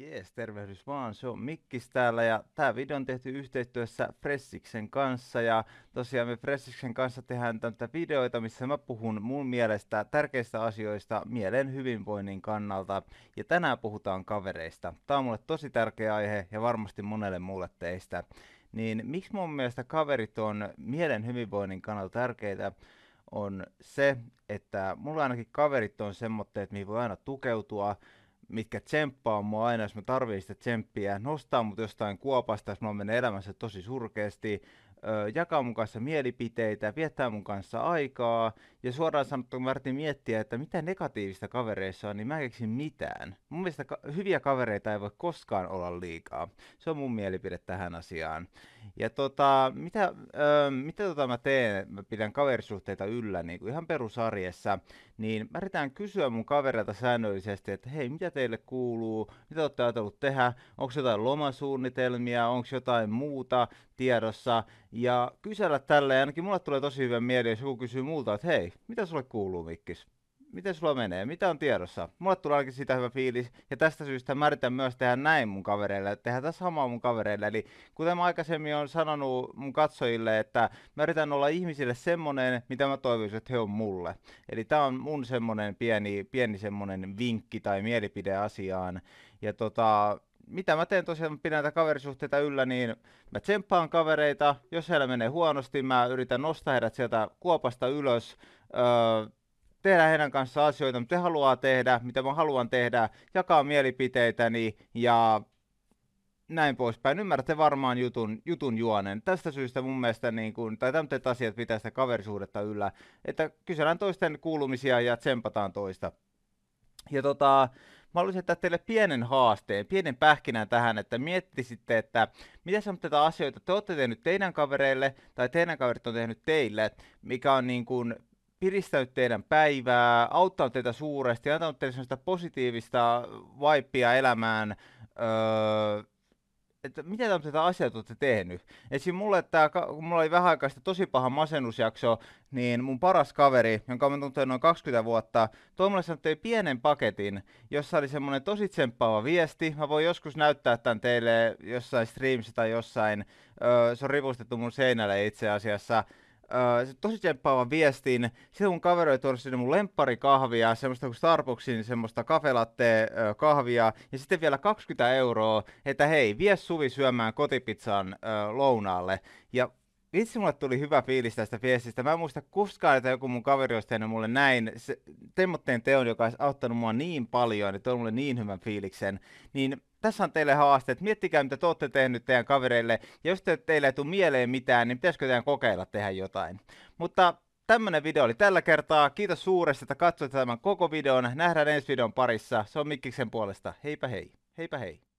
Jees, tervehdys vaan. Se on Mikkis täällä ja tämä video on tehty yhteistyössä Fressiksen kanssa ja tosiaan me Fressiksen kanssa tehdään tämmöitä videoita, missä mä puhun mun mielestä tärkeistä asioista mielen hyvinvoinnin kannalta ja tänään puhutaan kavereista. Tämä on mulle tosi tärkeä aihe ja varmasti monelle muulle teistä. Niin miksi mun mielestä kaverit on mielen hyvinvoinnin kannalta tärkeitä? on se, että mulla ainakin kaverit on semmoitteet, mihin voi aina tukeutua, mitkä tsemppaa mua aina, jos mä tarviin sitä tsemppiä, nostaa mut jostain kuopasta, jos mä menen elämässä tosi surkeasti, jakaa mun kanssa mielipiteitä, viettää mun kanssa aikaa. Ja suoraan sanottuna mä miettiä, että mitä negatiivista kavereissa on, niin mä en keksi mitään. Mun mielestä ka- hyviä kavereita ei voi koskaan olla liikaa. Se on mun mielipide tähän asiaan. Ja tota, mitä, ö, mitä tota mä teen? Mä pidän kaverisuhteita yllä niin kuin ihan perusarjessa. Niin mä yritän kysyä mun kavereilta säännöllisesti, että hei, mitä teille kuuluu? Mitä olette ajatellut tehdä? Onko jotain lomasuunnitelmia? Onko jotain muuta tiedossa? ja kysellä tälle, ja ainakin mulle tulee tosi hyvän mieli, jos joku kysyy multa, että hei, mitä sulle kuuluu Mikkis? Miten sulla menee? Mitä on tiedossa? Mulle tulee ainakin sitä hyvä fiilis, ja tästä syystä mä yritän myös tehdä näin mun kavereille, tehdä tässä samaa mun kavereille. Eli kuten mä aikaisemmin on sanonut mun katsojille, että mä yritän olla ihmisille semmonen, mitä mä toivoisin, että he on mulle. Eli tää on mun semmonen pieni, pieni semmonen vinkki tai mielipide asiaan. Ja tota, mitä mä teen tosiaan, mä pidän näitä kaverisuhteita yllä, niin mä tsemppaan kavereita, jos heillä menee huonosti, mä yritän nostaa heidät sieltä kuopasta ylös, öö, tehdä heidän kanssa asioita, mitä he haluaa tehdä, mitä mä haluan tehdä, jakaa mielipiteitäni ja näin poispäin. Ymmärrätte varmaan jutun, jutun juonen. Tästä syystä mun mielestä, niin kun, tai tämmöiset asiat pitää sitä kaverisuudetta yllä, että kysellään toisten kuulumisia ja tsempataan toista. Ja tota, mä haluaisin jättää teille pienen haasteen, pienen pähkinän tähän, että miettisitte, että mitä tätä asioita te olette tehnyt teidän kavereille tai teidän kaverit on tehnyt teille, mikä on niin kuin piristänyt teidän päivää, auttanut teitä suuresti, antanut teille sellaista positiivista vaippia elämään, öö, että mitä tämmöisiä asioita olette tehnyt. Esimerkiksi mulle tää, kun mulla oli vähän sitä tosi paha masennusjakso, niin mun paras kaveri, jonka mä tuntuin noin 20 vuotta, toi mulle sanottiin pienen paketin, jossa oli semmoinen tosi tsemppaava viesti. Mä voin joskus näyttää tämän teille jossain streamissa tai jossain. Öö, se on rivustettu mun seinälle itse asiassa äh, tosi tsemppaavan viestin. Sitten mun kaveri toi sinne mun lempparikahvia, semmoista kuin Starbucksin semmoista kafelatte äh, kahvia, ja sitten vielä 20 euroa, että hei, vie Suvi syömään kotipizzan äh, lounaalle. Ja itse mulle tuli hyvä fiilis tästä viestistä. Mä en muista koskaan, että joku mun kaveri olisi tehnyt mulle näin se, teon, joka olisi auttanut mua niin paljon, että niin on mulle niin hyvän fiiliksen. Niin tässä on teille haaste, että miettikää mitä te olette tehnyt teidän kavereille, ja jos te, teille ei tule mieleen mitään, niin pitäisikö teidän kokeilla tehdä jotain. Mutta tämmönen video oli tällä kertaa. Kiitos suuresti, että katsoit tämän koko videon. Nähdään ensi videon parissa. Se on Mikkiksen puolesta. Heipä hei. Heipä hei.